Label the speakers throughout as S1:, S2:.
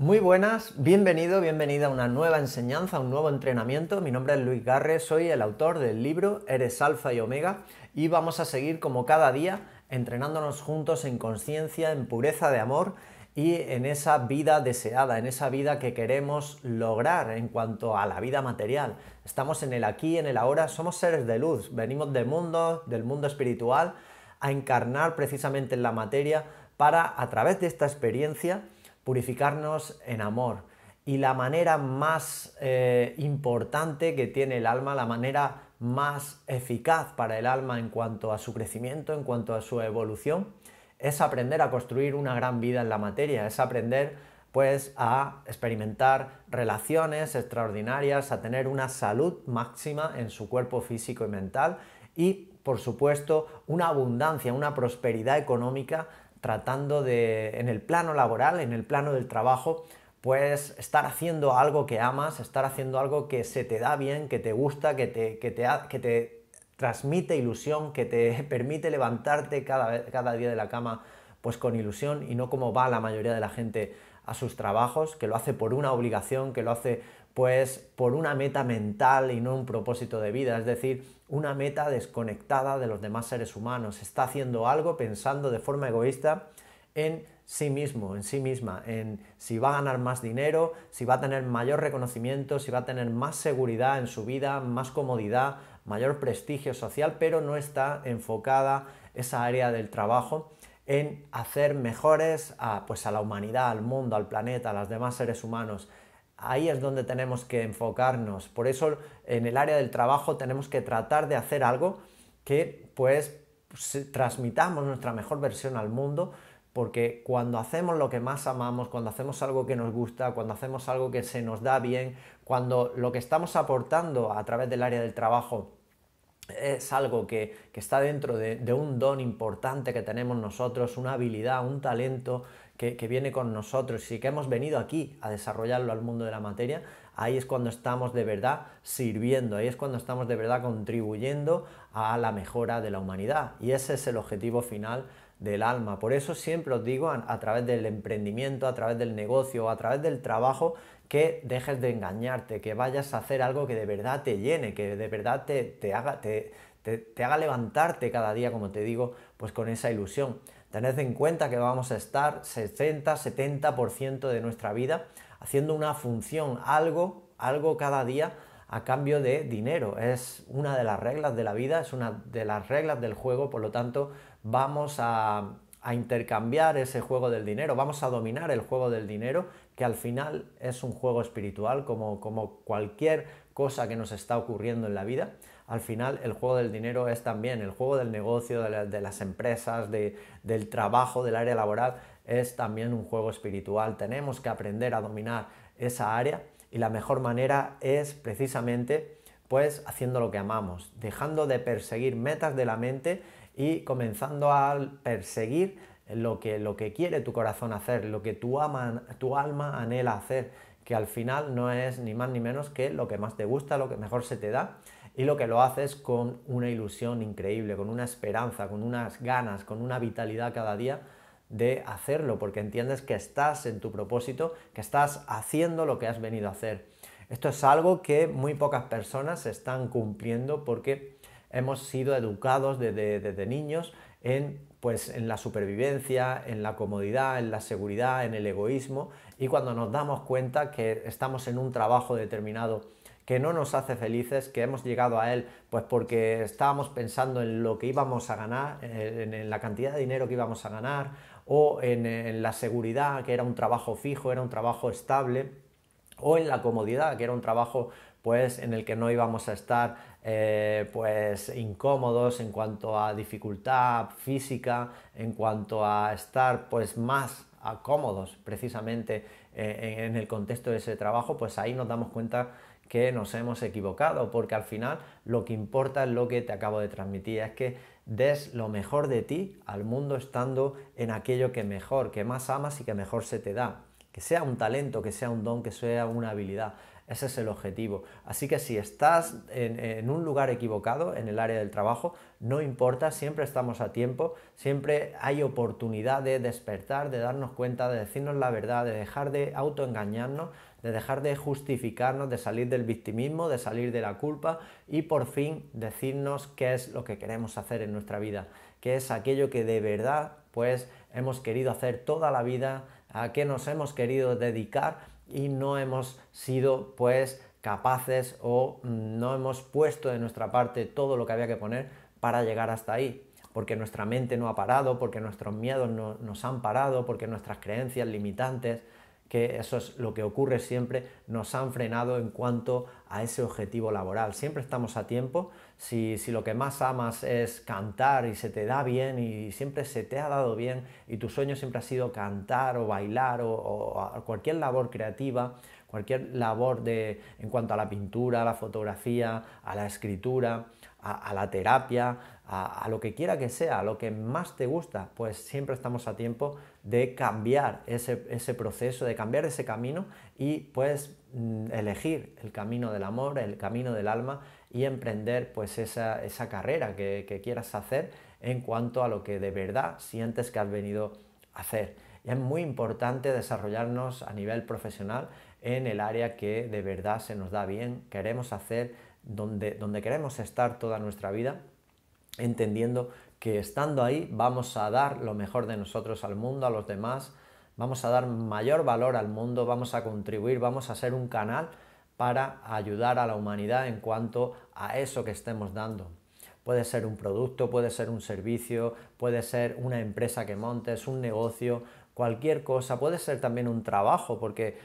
S1: Muy buenas, bienvenido, bienvenida a una nueva enseñanza, a un nuevo entrenamiento. Mi nombre es Luis Garre, soy el autor del libro Eres Alfa y Omega y vamos a seguir como cada día entrenándonos juntos en conciencia, en pureza de amor y en esa vida deseada, en esa vida que queremos lograr en cuanto a la vida material. Estamos en el aquí, en el ahora, somos seres de luz, venimos del mundo, del mundo espiritual, a encarnar precisamente en la materia para a través de esta experiencia purificarnos en amor. Y la manera más eh, importante que tiene el alma, la manera más eficaz para el alma en cuanto a su crecimiento, en cuanto a su evolución, es aprender a construir una gran vida en la materia, es aprender pues a experimentar relaciones extraordinarias, a tener una salud máxima en su cuerpo físico y mental y por supuesto una abundancia, una prosperidad económica tratando de, en el plano laboral, en el plano del trabajo, pues estar haciendo algo que amas, estar haciendo algo que se te da bien, que te gusta, que te, te, que te transmite ilusión, que te permite levantarte cada, cada día de la cama pues con ilusión y no como va la mayoría de la gente a sus trabajos, que lo hace por una obligación, que lo hace pues por una meta mental y no un propósito de vida, es decir, una meta desconectada de los demás seres humanos, está haciendo algo pensando de forma egoísta en sí mismo, en sí misma, en si va a ganar más dinero, si va a tener mayor reconocimiento, si va a tener más seguridad en su vida, más comodidad, mayor prestigio social, pero no está enfocada esa área del trabajo en hacer mejores a, pues a la humanidad, al mundo, al planeta, a los demás seres humanos. Ahí es donde tenemos que enfocarnos. Por eso en el área del trabajo tenemos que tratar de hacer algo que pues transmitamos nuestra mejor versión al mundo, porque cuando hacemos lo que más amamos, cuando hacemos algo que nos gusta, cuando hacemos algo que se nos da bien, cuando lo que estamos aportando a través del área del trabajo es algo que, está dentro de, de, un don importante que tenemos nosotros, una habilidad, un talento, que, viene con nosotros y que hemos venido aquí a desarrollarlo al mundo de la materia, ahí es cuando estamos de verdad sirviendo, ahí es cuando estamos de verdad contribuyendo a la mejora de la humanidad. Y ese es el objetivo final del alma. Por eso siempre os digo, a, través del emprendimiento, a través del negocio, a través del trabajo, que dejes de engañarte, que vayas a hacer algo que de verdad te llene, que de verdad te, haga, te haga levantarte cada día, como te digo, pues con esa ilusión. Tened en cuenta que vamos a estar 60-70% de nuestra vida haciendo una función, algo, algo cada día a cambio de dinero. Es una de las reglas de la vida, es una de las reglas del juego, por lo tanto vamos a, a intercambiar ese juego del dinero, vamos a dominar el juego del dinero, que al final es un juego espiritual, como, como cualquier cosa que nos está ocurriendo en la vida al final el juego del dinero es también el juego del negocio, de, las empresas, del trabajo, del área laboral, es también un juego espiritual. Tenemos que aprender a dominar esa área y la mejor manera es precisamente pues haciendo lo que amamos, dejando de perseguir metas de la mente y comenzando a perseguir lo que, lo que quiere tu corazón hacer, lo que tu, tu alma anhela hacer, que al final no es ni más ni menos que lo que más te gusta, lo que mejor se te da y lo que lo haces con una ilusión increíble, con una esperanza, con unas ganas, con una vitalidad cada día de hacerlo, porque entiendes que estás en tu propósito, que estás haciendo lo que has venido a hacer. Esto es algo que muy pocas personas están cumpliendo porque hemos sido educados desde, niños pues, en la supervivencia, en la comodidad, en la seguridad, en el egoísmo y cuando nos damos cuenta que estamos en un trabajo determinado que no nos hace felices, que hemos llegado a él pues porque estábamos pensando en lo que íbamos a ganar, eh, en, la cantidad de dinero que íbamos a ganar o en, la seguridad, que era un trabajo fijo, era un trabajo estable, o en la comodidad, que era un trabajo pues en el que no íbamos a estar eh, pues incómodos en cuanto a dificultad física, en cuanto a estar pues más cómodos precisamente eh, en el contexto de ese trabajo, pues ahí nos damos cuenta que nos hemos equivocado, porque al final lo que importa es lo que te acabo de transmitir, es que des lo mejor de ti al mundo estando en aquello que mejor, que más amas y que mejor se te da. Que sea un talento, que sea un don, que sea una habilidad. Ese es el objetivo. Así que si estás en, un lugar equivocado, en el área del trabajo, no importa, siempre estamos a tiempo, siempre hay oportunidad de despertar, de darnos cuenta, de decirnos la verdad, de dejar de autoengañarnos de dejar de justificarnos, de salir del victimismo, de salir de la culpa y por fin decirnos qué es lo que queremos hacer en nuestra vida, qué es aquello que de verdad pues hemos querido hacer toda la vida, a qué nos hemos querido dedicar y no hemos sido pues capaces o no hemos puesto de nuestra parte todo lo que había que poner para llegar hasta ahí porque nuestra mente no ha parado, porque nuestros miedos no, nos han parado, porque nuestras creencias limitantes que eso es lo que ocurre siempre, nos han frenado en cuanto a ese objetivo laboral. Siempre estamos a tiempo, si, lo que más amas es cantar y se te da bien y siempre se te ha dado bien y tu sueño siempre ha sido cantar o bailar o, cualquier labor creativa, cualquier labor de, en cuanto a la pintura, a la fotografía, a la escritura, a, la terapia, a, lo que quiera que sea, a lo que más te gusta, pues siempre estamos a tiempo de cambiar ese, proceso, de cambiar ese camino y pues mm, elegir el camino del amor, el camino del alma y emprender pues esa, carrera que, que quieras hacer en cuanto a lo que de verdad sientes que has venido a hacer. Y es muy importante desarrollarnos a nivel profesional en el área que de verdad se nos da bien, queremos hacer donde, queremos estar toda nuestra vida, entendiendo que estando ahí vamos a dar lo mejor de nosotros al mundo, a los demás, vamos a dar mayor valor al mundo, vamos a contribuir, vamos a ser un canal para ayudar a la humanidad en cuanto a eso que estemos dando. Puede ser un producto, puede ser un servicio, puede ser una empresa que montes, un negocio, cualquier cosa, puede ser también un trabajo, porque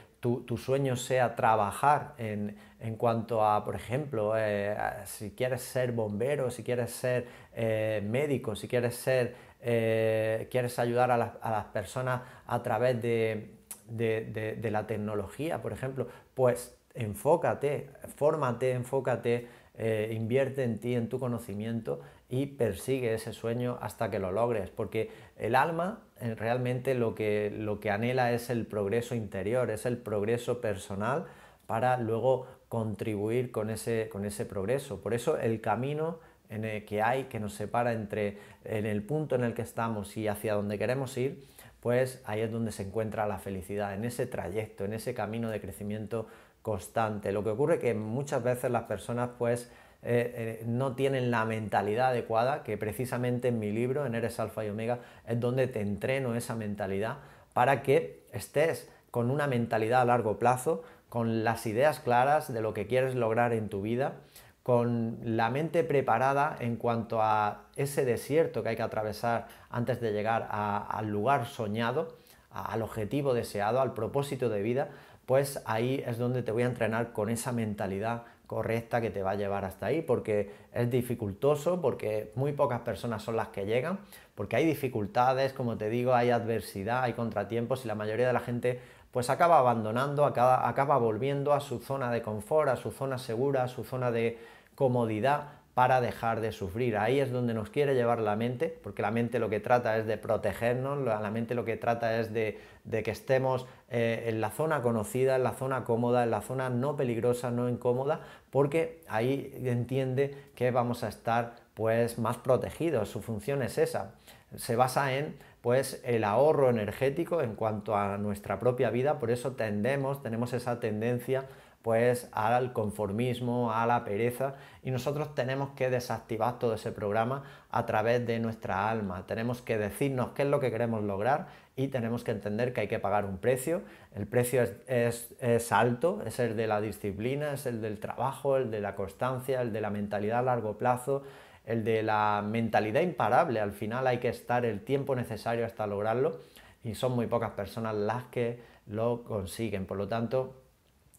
S1: tu, sueño sea trabajar en, cuanto a, por ejemplo, eh, si quieres ser bombero, si quieres ser eh, médico, si quieres ser, eh, quieres ayudar a las, personas a través de, de la tecnología, por ejemplo, pues enfócate, fórmate, enfócate eh, invierte en ti, en tu conocimiento y persigue ese sueño hasta que lo logres, porque el alma eh, realmente lo que, lo que anhela es el progreso interior, es el progreso personal para luego contribuir con ese, con ese progreso. Por eso el camino en el que hay, que nos separa entre en el punto en el que estamos y hacia donde queremos ir, pues ahí es donde se encuentra la felicidad, en ese trayecto, en ese camino de crecimiento constante. Lo que ocurre que muchas veces las personas pues eh, eh, no tienen la mentalidad adecuada, que precisamente en mi libro, en Eres Alfa y Omega, es donde te entreno esa mentalidad para que estés con una mentalidad a largo plazo, con las ideas claras de lo que quieres lograr en tu vida, con la mente preparada en cuanto a ese desierto que hay que atravesar antes de llegar al lugar soñado, al objetivo deseado, al propósito de vida pues ahí es donde te voy a entrenar con esa mentalidad correcta que te va a llevar hasta ahí, porque es dificultoso, porque muy pocas personas son las que llegan, porque hay dificultades, como te digo, hay adversidad, hay contratiempos y la mayoría de la gente pues acaba abandonando, acaba, acaba volviendo a su zona de confort, a su zona segura, a su zona de comodidad, para dejar de sufrir. Ahí es donde nos quiere llevar la mente, porque la mente lo que trata es de protegernos, la mente lo que trata es de, que estemos eh, en la zona conocida, en la zona cómoda, en la zona no peligrosa, no incómoda, porque ahí entiende que vamos a estar pues más protegidos, su función es esa. Se basa en pues el ahorro energético en cuanto a nuestra propia vida, por eso tendemos, tenemos esa tendencia pues al conformismo, a la pereza y nosotros tenemos que desactivar todo ese programa a través de nuestra alma. Tenemos que decirnos qué es lo que queremos lograr y tenemos que entender que hay que pagar un precio. El precio es, alto, es el de la disciplina, es el del trabajo, el de la constancia, el de la mentalidad a largo plazo, el de la mentalidad imparable. Al final hay que estar el tiempo necesario hasta lograrlo y son muy pocas personas las que lo consiguen. Por lo tanto,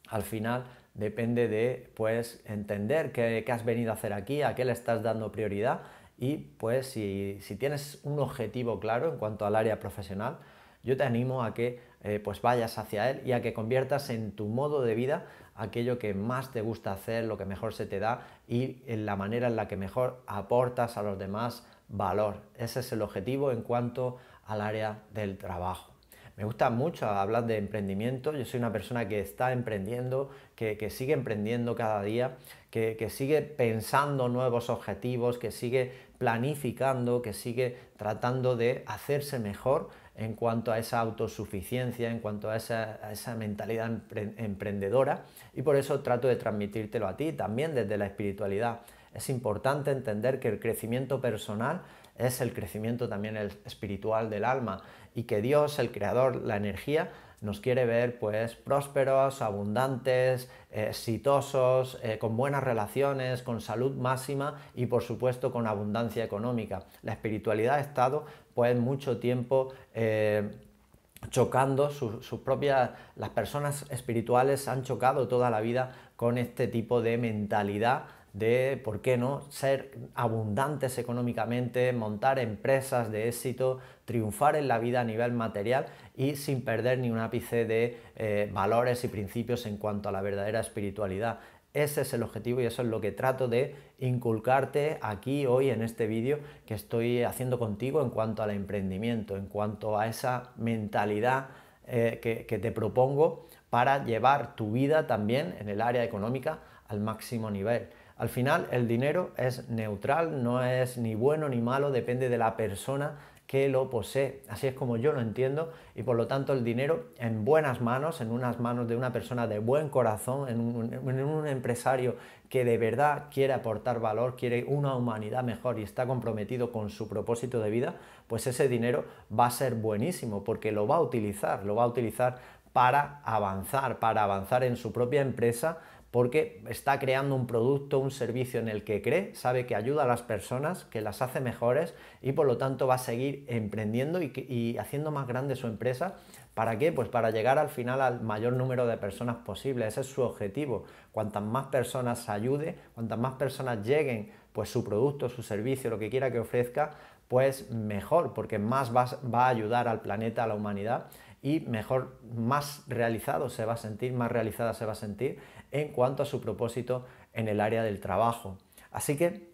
S1: al final depende de pues entender qué, has venido a hacer aquí, a qué le estás dando prioridad y pues si, tienes un objetivo claro en cuanto al área profesional, yo te animo a que eh, pues vayas hacia él y a que conviertas en tu modo de vida aquello que más te gusta hacer, lo que mejor se te da y en la manera en la que mejor aportas a los demás valor. Ese es el objetivo en cuanto al área del trabajo. Me gusta mucho hablar de emprendimiento. Yo soy una persona que está emprendiendo, que, sigue emprendiendo cada día, que, sigue pensando nuevos objetivos, que sigue planificando, que sigue tratando de hacerse mejor en cuanto a esa autosuficiencia, en cuanto a esa mentalidad emprendedora. Y por eso trato de transmitírtelo a ti también desde la espiritualidad. Es importante entender que el crecimiento personal es el crecimiento también el espiritual del alma y que Dios, el creador, la energía, nos quiere ver pues prósperos, abundantes, eh, exitosos, eh, con buenas relaciones, con salud máxima y por supuesto con abundancia económica. La espiritualidad ha estado pues mucho tiempo eh, chocando sus propias, las personas espirituales han chocado toda la vida con este tipo de mentalidad de, ¿por qué no?, ser abundantes económicamente, montar empresas de éxito, triunfar en la vida a nivel material y sin perder ni un ápice de eh, valores y principios en cuanto a la verdadera espiritualidad. Ese es el objetivo y eso es lo que trato de inculcarte aquí hoy en este vídeo que estoy haciendo contigo en cuanto al emprendimiento, en cuanto a esa mentalidad eh, que te propongo para llevar tu vida también en el área económica al máximo nivel. Al final el dinero es neutral, no es ni bueno ni malo, depende de la persona que lo posee. Así es como yo lo entiendo y por lo tanto el dinero en buenas manos, en unas manos de una persona de buen corazón, en un, empresario que de verdad quiere aportar valor, quiere una humanidad mejor y está comprometido con su propósito de vida, pues ese dinero va a ser buenísimo porque lo va a utilizar, lo va a utilizar para avanzar, para avanzar en su propia empresa porque está creando un producto, un servicio en el que cree, sabe que ayuda a las personas, que las hace mejores y por lo tanto va a seguir emprendiendo y, haciendo más grande su empresa. ¿Para qué? Pues para llegar al final al mayor número de personas posible. Ese es su objetivo. Cuantas más personas ayude, cuantas más personas lleguen, pues su producto, su servicio, lo que quiera que ofrezca, pues mejor, porque más va, va a ayudar al planeta, a la humanidad y mejor, más realizado se va a sentir, más realizada se va a sentir en cuanto a su propósito en el área del trabajo. Así que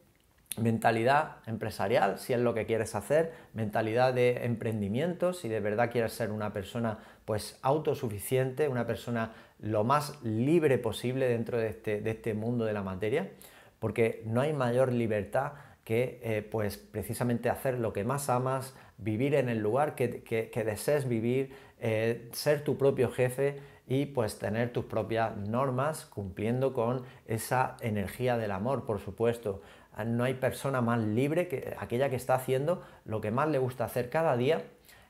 S1: mentalidad empresarial, si es lo que quieres hacer, mentalidad de emprendimiento, si de verdad quieres ser una persona pues autosuficiente, una persona lo más libre posible dentro de este, este mundo de la materia, porque no hay mayor libertad que eh, pues precisamente hacer lo que más amas, vivir en el lugar que, que, desees vivir, eh, ser tu propio jefe y pues tener tus propias normas cumpliendo con esa energía del amor, por supuesto. No hay persona más libre que aquella que está haciendo lo que más le gusta hacer cada día,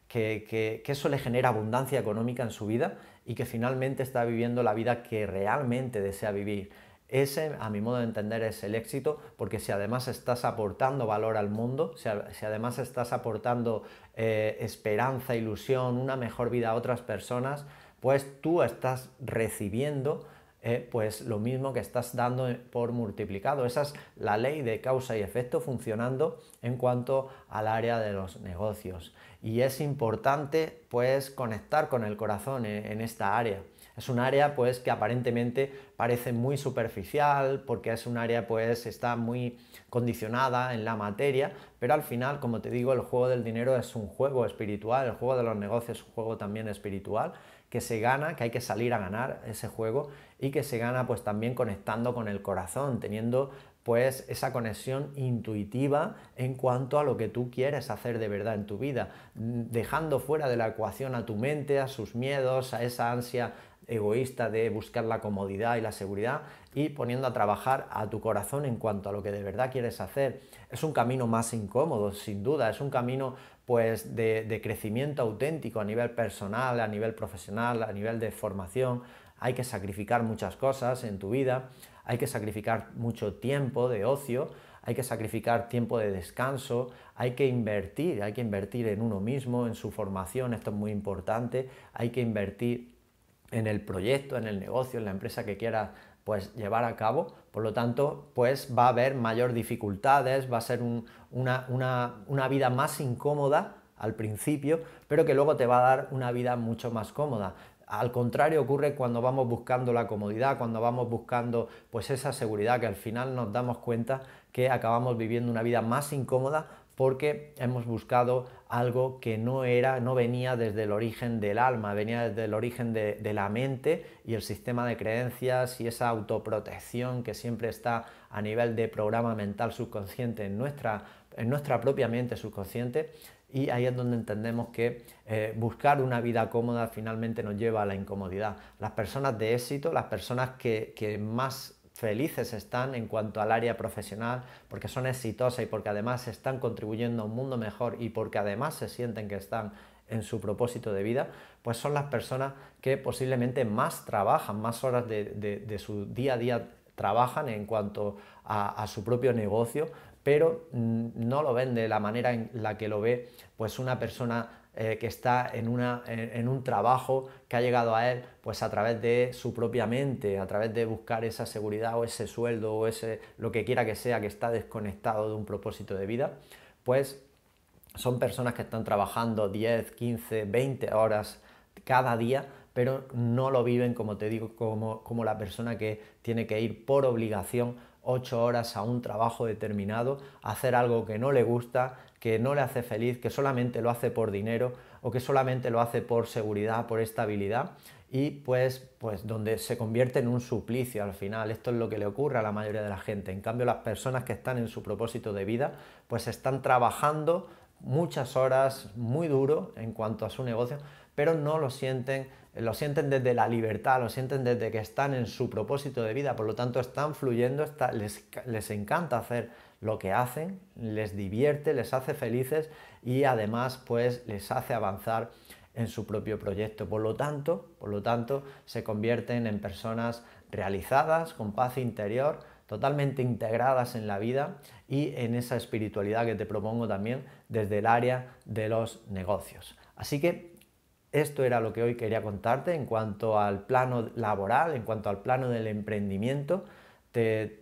S1: que, eso le genera abundancia económica en su vida y que finalmente está viviendo la vida que realmente desea vivir. Ese, a mi modo de entender, es el éxito, porque si además estás aportando valor al mundo, si, además estás aportando eh, esperanza, ilusión, una mejor vida a otras personas, pues tú estás recibiendo eh, pues lo mismo que estás dando por multiplicado. Esa es la ley de causa y efecto funcionando en cuanto al área de los negocios. Y es importante pues conectar con el corazón en, esta área. Es un área pues que aparentemente parece muy superficial porque es un área pues está muy condicionada en la materia, pero al final, como te digo, el juego del dinero es un juego espiritual, el juego de los negocios es un juego también espiritual que se gana, que hay que salir a ganar ese juego y que se gana pues también conectando con el corazón, teniendo pues esa conexión intuitiva en cuanto a lo que tú quieres hacer de verdad en tu vida, dejando fuera de la ecuación a tu mente, a sus miedos, a esa ansia egoísta de buscar la comodidad y la seguridad y poniendo a trabajar a tu corazón en cuanto a lo que de verdad quieres hacer. Es un camino más incómodo, sin duda, es un camino pues de, crecimiento auténtico a nivel personal, a nivel profesional, a nivel de formación, hay que sacrificar muchas cosas en tu vida, hay que sacrificar mucho tiempo de ocio, hay que sacrificar tiempo de descanso, hay que invertir, hay que invertir en uno mismo, en su formación, esto es muy importante, hay que invertir en el proyecto, en el negocio, en la empresa que quiera pues llevar a cabo, por lo tanto, pues va a haber mayor dificultades, va a ser una, una vida más incómoda al principio, pero que luego te va a dar una vida mucho más cómoda. Al contrario ocurre cuando vamos buscando la comodidad, cuando vamos buscando pues esa seguridad que al final nos damos cuenta que acabamos viviendo una vida más incómoda porque hemos buscado algo que no era, no venía desde el origen del alma, venía desde el origen de, la mente y el sistema de creencias y esa autoprotección que siempre está a nivel de programa mental subconsciente en nuestra, en nuestra propia mente subconsciente. Y ahí es donde entendemos que eh, buscar una vida cómoda finalmente nos lleva a la incomodidad. Las personas de éxito, las personas que, que más felices están en cuanto al área profesional, porque son exitosas y porque además están contribuyendo a un mundo mejor y porque además se sienten que están en su propósito de vida, pues son las personas que posiblemente más trabajan, más horas de, su día a día trabajan en cuanto a, su propio negocio, pero mm, no lo ven de la manera en la que lo ve pues una persona eh, que está en, un trabajo que ha llegado a él pues a través de su propia mente, a través de buscar esa seguridad o ese sueldo o ese lo que quiera que sea que está desconectado de un propósito de vida, pues son personas que están trabajando 10, 15, 20 horas cada día, pero no lo viven, como te digo, como la persona que tiene que ir por obligación ocho horas a un trabajo determinado, hacer algo que no le gusta, que no le hace feliz, que solamente lo hace por dinero o que solamente lo hace por seguridad, por estabilidad y pues, pues donde se convierte en un suplicio al final. Esto es lo que le ocurre a la mayoría de la gente. En cambio, las personas que están en su propósito de vida, pues están trabajando muchas horas, muy duro en cuanto a su negocio, pero no lo sienten lo sienten desde la libertad, lo sienten desde que están en su propósito de vida, por lo tanto están fluyendo, les, les encanta hacer lo que hacen, les divierte, les hace felices y además pues les hace avanzar en su propio proyecto. Por lo tanto, por lo tanto, se convierten en personas realizadas, con paz interior, totalmente integradas en la vida y en esa espiritualidad que te propongo también desde el área de los negocios. Así que esto era lo que hoy quería contarte en cuanto al plano laboral, en cuanto al plano del emprendimiento. Te,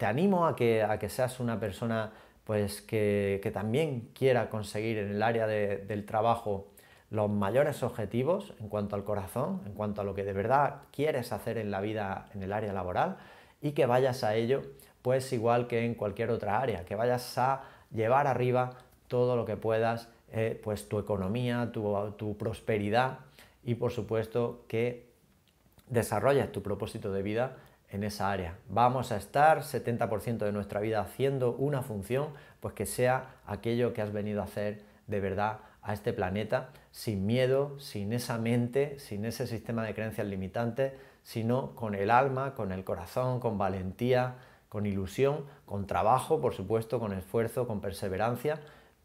S1: animo a que, seas una persona pues que, también quiera conseguir en el área del trabajo los mayores objetivos en cuanto al corazón, en cuanto a lo que de verdad quieres hacer en la vida, en el área laboral, y que vayas a ello, pues igual que en cualquier otra área, que vayas a llevar arriba todo lo que puedas eh, pues tu economía, tu, prosperidad y por supuesto que desarrollas tu propósito de vida en esa área. Vamos a estar 70% de nuestra vida haciendo una función, pues que sea aquello que has venido a hacer de verdad a este planeta, sin miedo, sin esa mente, sin ese sistema de creencias limitantes, sino con el alma, con el corazón, con valentía, con ilusión, con trabajo, por supuesto, con esfuerzo, con perseverancia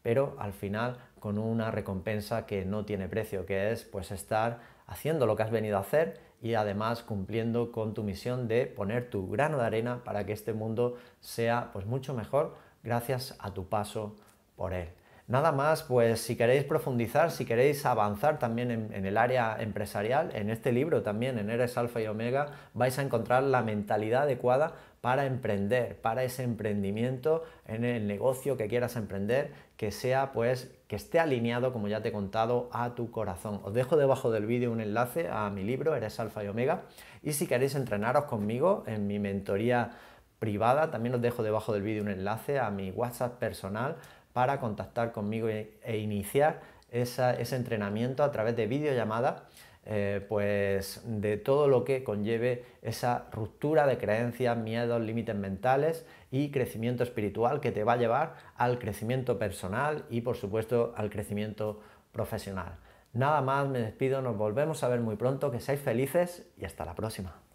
S1: pero al final con una recompensa que no tiene precio, que es pues estar haciendo lo que has venido a hacer y además cumpliendo con tu misión de poner tu grano de arena para que este mundo sea pues mucho mejor gracias a tu paso por él. Nada más, pues si queréis profundizar, si queréis avanzar también en, el área empresarial, en este libro también, en Eres Alfa y Omega, vais a encontrar la mentalidad adecuada para emprender, para ese emprendimiento en el negocio que quieras emprender, que sea pues que esté alineado, como ya te he contado, a tu corazón. Os dejo debajo del vídeo un enlace a mi libro, Eres Alfa y Omega, y si queréis entrenaros conmigo en mi mentoría privada, también os dejo debajo del vídeo un enlace a mi WhatsApp personal para contactar conmigo e, e iniciar ese entrenamiento a través de videollamada, eh, pues de todo lo que conlleve esa ruptura de creencias, miedos, límites mentales y crecimiento espiritual que te va a llevar al crecimiento personal y por supuesto al crecimiento profesional. Nada más, me despido, nos volvemos a ver muy pronto, que seáis felices y hasta la próxima.